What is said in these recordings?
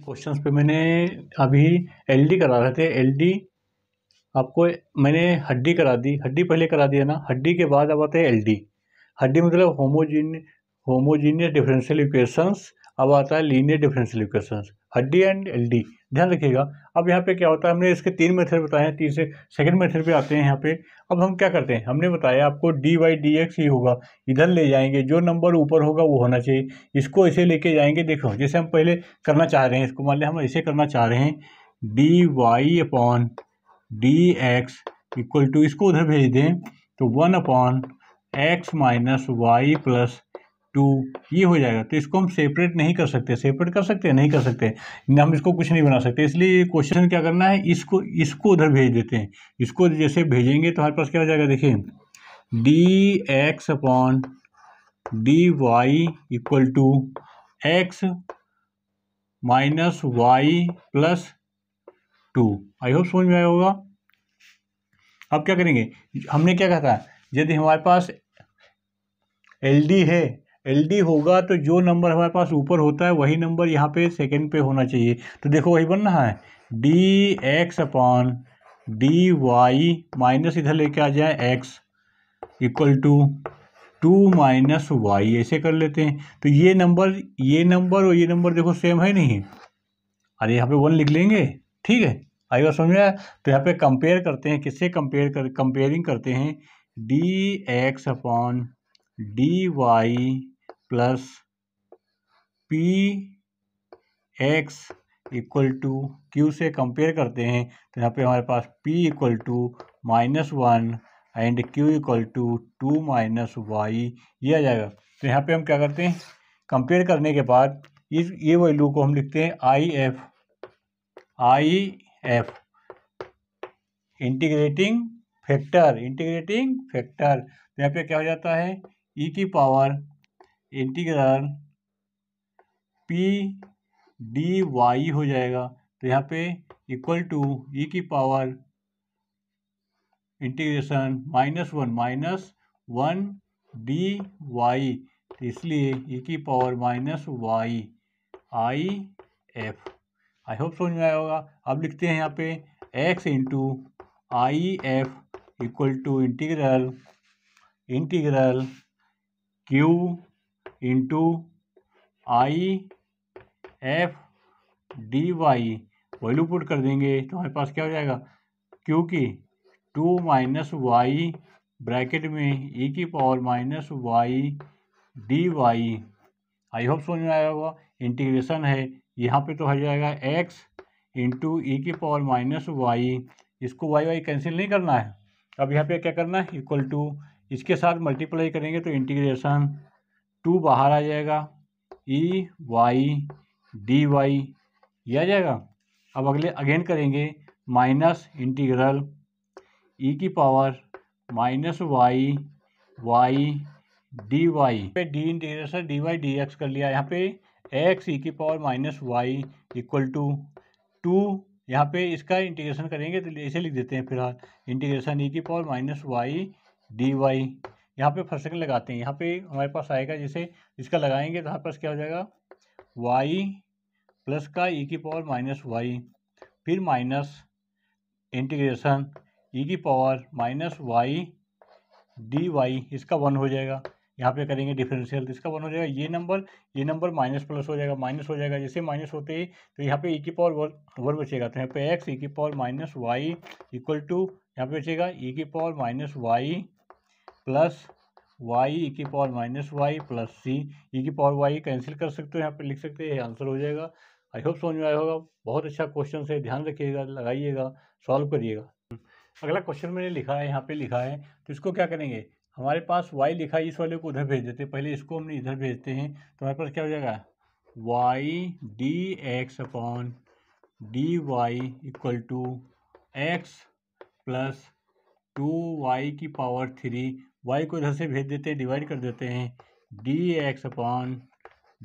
questions पे मैंने अभी एलडी करा रहे थे एलडी आपको मैंने हड्डी करा दी हड्डी पहले करा दी है ना हड्डी के बाद अब आते हैं एलडी हड्डी मतलब होमोजीन होमोजीनियस डिफरेंशियल इक्वेशंस अब आता है लीनियर डिफरेंशियल इक्वेशंस हड्डी एंड एलडी ध्यान रखिएगा अब यहाँ पे क्या होता है हमने इसके तीन मेथड बताए हैं तीसरे सेकंड मेथड पे आते हैं यहाँ पे अब हम क्या करते हैं हमने बताया आपको डी वाई डी एक्स ही होगा इधर ले जाएंगे जो नंबर ऊपर होगा वो होना चाहिए इसको ऐसे लेके जाएंगे देखो जैसे हम पहले करना चाह रहे हैं इसको मान लिया हम ऐसे करना चाह रहे हैं D Y upon D X equal to इसको उधर भेज दें तो one upon X minus Y plus two ये हो जाएगा तो इसको हम सेपरेट नहीं कर सकते सेपरेट कर सकते नहीं कर सकते हम इसको कुछ नहीं बना सकते इसलिए ये क्वेश्चन क्या करना है इसको इसको उधर भेज देते हैं इसको जैसे भेजेंगे तो हमारे पास क्या हो जाएगा देखिए D X upon D Y equal to X minus Y plus two I hope समझ में आया होगा अब क्या करेंगे हमने क्या कहा था यदि हमारे पास एल डी है एल होगा तो जो नंबर हमारे पास ऊपर होता है वही नंबर यहाँ पे सेकेंड पे होना चाहिए तो देखो वही बन रहा है D X upon D Y minus इधर लेके आ जाए X equal to two minus Y ऐसे कर लेते हैं तो ये नंबर ये नंबर और ये नंबर देखो सेम है नहीं अरे यहाँ पे वन लिख लेंगे ठीक है आई बात समझ में तो यहाँ पे कंपेयर करते हैं किससे कंपेयर कर कंपेयरिंग करते हैं D X upon D Y plus P X equal to Q से कंपेयर करते हैं तो यहाँ पे हमारे पास P equal to minus one and Q equal to two minus Y ये आ जाएगा तो यहाँ पे हम क्या करते हैं कंपेयर करने के बाद इस ये वैल्यू को हम लिखते हैं I F I F integrating factor integrating factor तो यहाँ पे क्या हो जाता है ई e की power integral P D Y हो जाएगा तो यहाँ पे इक्वल टू ई की power integration minus one minus one D Y तो इसलिए ई की power minus Y I F I hope समझ में आया होगा अब लिखते हैं यहाँ पे X into I F equal to integral integral Q into I F D Y value put कर देंगे तो हमारे पास क्या हो जाएगा क्योंकि टू माइनस वाई ब्रैकेट में ई e की power minus Y D Y I hope समझ में आया होगा इंटीग्रेशन है यहाँ पे तो हो जाएगा एक्स इंटू ई की पावर माइनस वाई इसको वाई वाई कैंसिल नहीं करना है अब यहाँ पे क्या करना है इक्वल टू इसके साथ मल्टीप्लाई करेंगे तो इंटीग्रेशन टू बाहर आ जाएगा ई वाई डी वाई ये आ जाएगा अब अगले अगेन करेंगे माइनस इंटीग्रल ई की power minus Y Y D Y पे डी इंटीग्रल से डी वाई डी एक्स कर लिया यहाँ पे एक्स ई e की power minus Y equal to two यहाँ पे इसका इंटीग्रेशन करेंगे तो इसे लिख देते हैं फिलहाल इंटीग्रेशन ई e की power minus Y D Y यहाँ पे फर्स्ट सेकंड लगाते हैं यहाँ पे हमारे पास आएगा जैसे इसका लगाएंगे तो हमारे पास क्या हो जाएगा वाई प्लस का ई e की पावर माइनस वाई फिर माइनस इंटीग्रेशन ई की power minus Y D Y इसका वन हो जाएगा यहाँ पे करेंगे डिफरेंशियल तो इसका वन हो जाएगा ये नंबर ये नंबर माइनस प्लस हो जाएगा माइनस हो जाएगा जैसे माइनस होते ही तो यहाँ पे ई e की पावर वन बचेगा तो यहाँ पे एक्स ई e की power minus Y equal to यहाँ पे बचेगा ई की power minus Y plus Y E की power minus Y plus C E की पावर वाई कैंसिल कर सकते हो यहाँ पे लिख सकते हैं आंसर हो जाएगा आई होप समझ में आया होगा बहुत अच्छा क्वेश्चन है ध्यान रखिएगा लगाइएगा सॉल्व करिएगा अगला क्वेश्चन मैंने लिखा है यहाँ पे लिखा है तो इसको क्या करेंगे हमारे पास वाई लिखा है इस वाले को उधर भेज देते हैं पहले इसको हमने इधर भेजते हैं तो हमारे पास क्या हो जाएगा Y D X upon D Y equal to X plus two Y की पावर थ्री वाई को इधर से भेज देते हैं डिवाइड कर देते हैं D X upon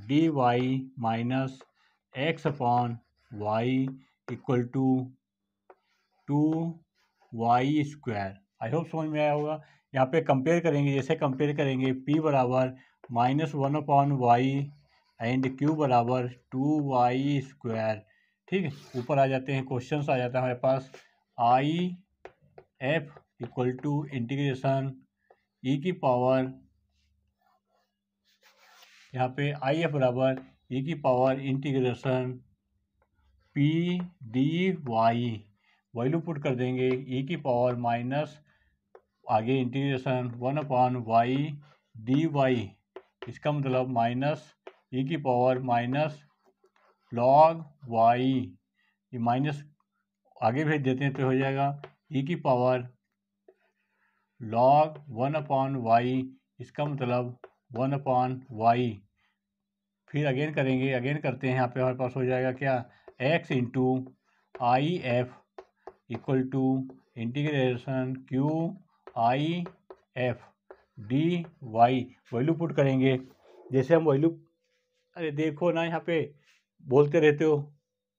D Y minus X upon Y equal to two Y square I hope समझ में आया होगा यहाँ पे कंपेयर करेंगे जैसे कंपेयर करेंगे पी बराबर minus one upon Y and Q बराबर टू वाई स्क्वायर ठीक है ऊपर आ जाते हैं क्वेश्चन आ जाता है हमारे पास I F equal to integration e की पावर यहाँ पे आई है बराबर ई e की power integration P D Y value put कर देंगे ई e की पावर माइनस आगे integration one upon Y D Y इसका मतलब माइनस ई e की पावर माइनस लॉग वाई ये माइनस आगे भेज देते हैं तो हो जाएगा ई की power log one upon Y इसका मतलब वन अपॉन वाई फिर अगेन करेंगे अगेन करते हैं यहाँ पे हमारे पास हो जाएगा क्या X into I F equal to integration Q I F D Y value put करेंगे जैसे हम वैल्यू अरे देखो ना यहाँ पे बोलते रहते हो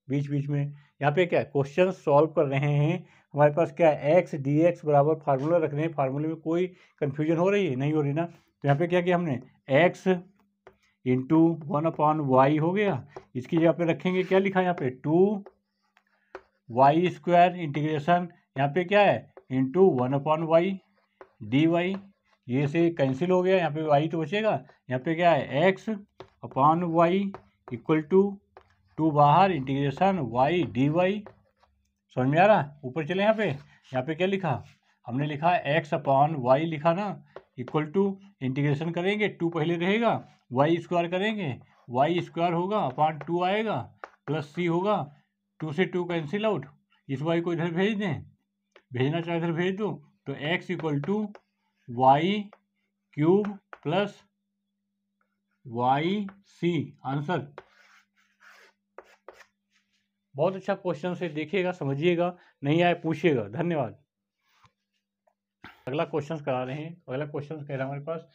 बीच बीच में यहाँ पे क्या क्वेश्चन सॉल्व कर रहे हैं हमारे पास क्या है एक्स डी एक्स बराबर फार्मूला रख रहे हैं फार्मूले में कोई कन्फ्यूजन हो रही है नहीं हो रही ना तो यहाँ पे क्या किया हमने X into one upon Y हो गया इसकी जगह पे रखेंगे क्या लिखा है यहाँ पे टू वाई स्क्वायर इंटीग्रेशन यहाँ पे क्या है into one upon Y D Y ये से कैंसिल हो गया यहाँ पे वाई तो बचेगा यहाँ पे क्या है X upon Y equal to two बाहर इंटीग्रेशन वाई डी वाई समझ में आ रहा ऊपर चले यहाँ पे यहाँ पे क्या लिखा हमने लिखा एक्स अपॉन वाई लिखा ना इक्वल टू इंटीग्रेशन करेंगे टू पहले रहेगा वाई स्क्वायर करेंगे वाई स्क्वायर होगा अपॉन टू आएगा प्लस सी होगा टू से टू कैंसिल आउट इस वाई को इधर भेज दें भेजना चाहे इधर भेज दो तो X equal to Y cube plus Y C answer बहुत अच्छा क्वेश्चन से देखिएगा समझिएगा नहीं आए पूछिएगा धन्यवाद अगला क्वेश्चन करा रहे हैं अगला क्वेश्चन कह रहा है हमारे पास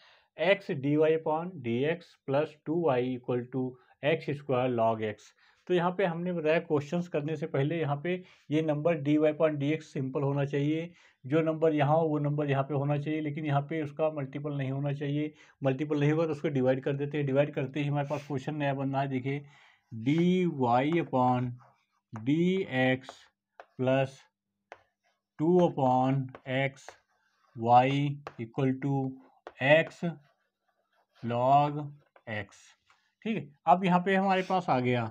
X D Y upon D X plus two Y equal to X square log X तो यहाँ पे हमने बताया क्वेश्चन करने से पहले यहाँ पे ये number D Y upon D X simple होना चाहिए जो नंबर यहाँ हो वो नंबर यहाँ पे होना चाहिए लेकिन यहाँ पे उसका मल्टीपल नहीं होना चाहिए मल्टीपल नहीं होगा तो उसको डिवाइड कर देते हैं डिवाइड करते ही हमारे पास क्वेश्चन नया बनना है देखिए D Y upon D X plus two upon X Y equal to X log X ठीक है अब यहाँ पे हमारे पास आ गया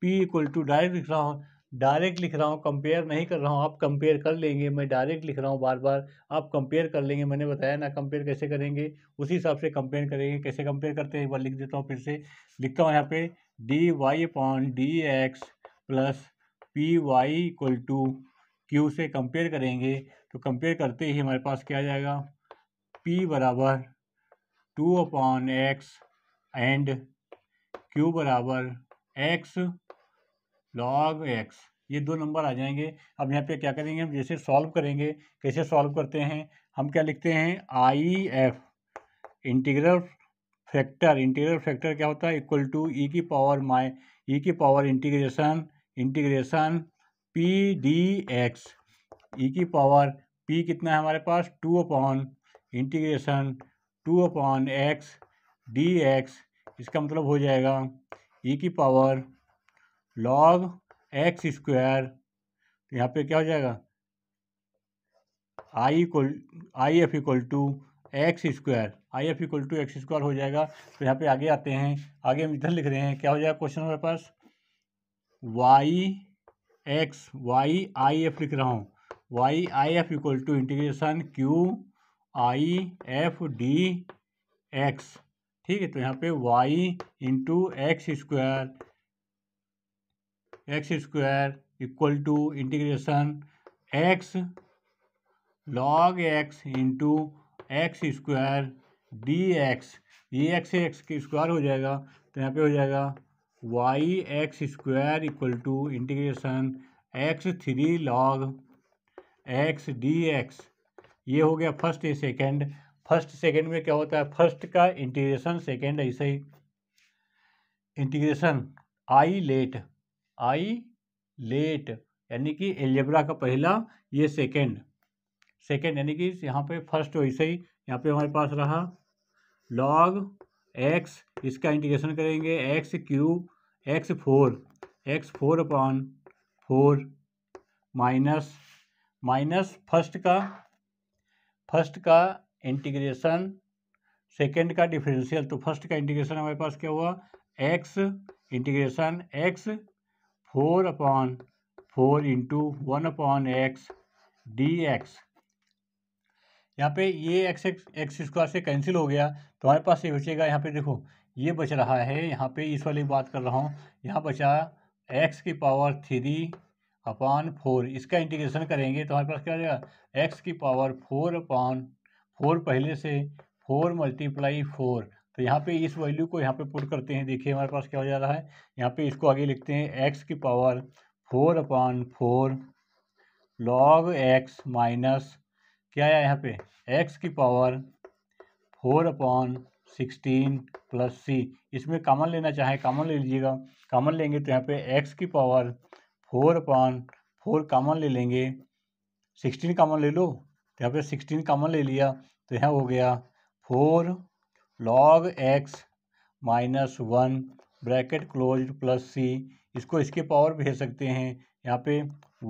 पी इक्वल टू डायरेक्ट लिख रहा हूँ डायरेक्ट लिख रहा हूँ कंपेयर नहीं कर रहा हूँ आप कंपेयर कर लेंगे मैं डायरेक्ट लिख रहा हूँ बार बार आप कंपेयर कर लेंगे मैंने बताया ना कंपेयर कैसे करेंगे उसी हिसाब से कंपेयर करेंगे कैसे कंपेयर करते हैं एक बार लिख देता हूँ फिर से लिखता हूँ यहाँ पे D Y upon D X plus P Y equal to Q से कंपेयर करेंगे तो कंपेयर करते ही हमारे पास क्या आ जाएगा पी बराबर two upon X and Q बराबर एक्स लॉग एक्स ये दो नंबर आ जाएंगे अब यहाँ पे क्या करेंगे हम जैसे सॉल्व करेंगे कैसे सॉल्व करते हैं हम क्या लिखते हैं I F integral factor integral factor क्या होता है इक्वल टू ई की पावर माई ई की power integration integration P D X E e की पावर पी कितना है हमारे पास two upon integration two upon x D X इसका मतलब हो जाएगा ई e की पावर लॉग एक्स स्क्वायर तो यहाँ पे क्या हो जाएगा I equal I F equal to X square I F equal to X square हो जाएगा तो यहाँ पे आगे आते हैं आगे हम इधर लिख रहे हैं क्या हो जाएगा क्वेश्चन हमारे पास वाई एक्स वाई आई एफ लिख रहा हूँ y I F equal to integration Q I F d x ठीक है तो यहाँ पे y into x square x square equal to integration x log x into x square d x ये x x square हो जाएगा तो यहाँ पे हो जाएगा y x square equal to integration x three log x D x ये हो गया फर्स्ट या सेकेंड फर्स्ट सेकेंड में क्या होता है फर्स्ट का इंटीग्रेशन सेकेंड ऐसे ही integration ILATE ILATE यानी कि एल्जेब्रा का पहला ये सेकेंड सेकेंड यानी कि यहाँ पे फर्स्ट वैसे ही यहाँ पे हमारे पास रहा लॉग एक्स इसका इंटीग्रेशन करेंगे x cube x four x four upon four minus minus first का फर्स्ट का इंटीग्रेशन सेकेंड का डिफरेंशियल तो फर्स्ट का इंटीग्रेशन हमारे पास क्या हुआ x integration x four upon four into one upon x D x यहाँ पे ये एक्स एक्स एक्स स्क्वायर से कैंसिल हो गया तो हमारे पास ये बचेगा यहाँ पे देखो ये बच रहा है यहाँ पे इस वाली बात कर रहा हूँ यहाँ बचा एक्स की पावर थ्री अपान फोर इसका इंटीग्रेशन करेंगे तो हमारे पास क्या जाएगा एक्स की पावर फोर अपान फोर पहले से फोर मल्टीप्लाई फोर तो यहाँ पे इस वैल्यू को यहाँ पे पुट करते हैं देखिए हमारे पास क्या हो जा रहा है यहाँ पे इसको आगे लिखते हैं एक्स की power four upon four log x minus क्या आया यहाँ पे एक्स की power four upon sixteen plus c इसमें कामन लेना चाहे कामन ले लीजिएगा कामन लेंगे तो यहाँ पे एक्स की power four upon four common ले लेंगे सिक्सटीन कामन ले लो तो यहाँ पे सिक्सटीन कामन ले लिया तो यहाँ हो गया four log x minus one bracket close plus c इसको इसके पावर भेज सकते हैं यहाँ पे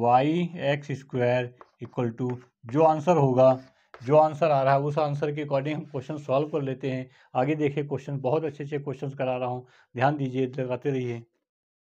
y x square equal to जो आंसर होगा जो आंसर आ रहा है उस आंसर के अकॉर्डिंग हम क्वेश्चन सॉल्व कर लेते हैं आगे देखिए क्वेश्चन बहुत अच्छे अच्छे क्वेश्चन करा रहा हूँ ध्यान दीजिए लगाते रहिए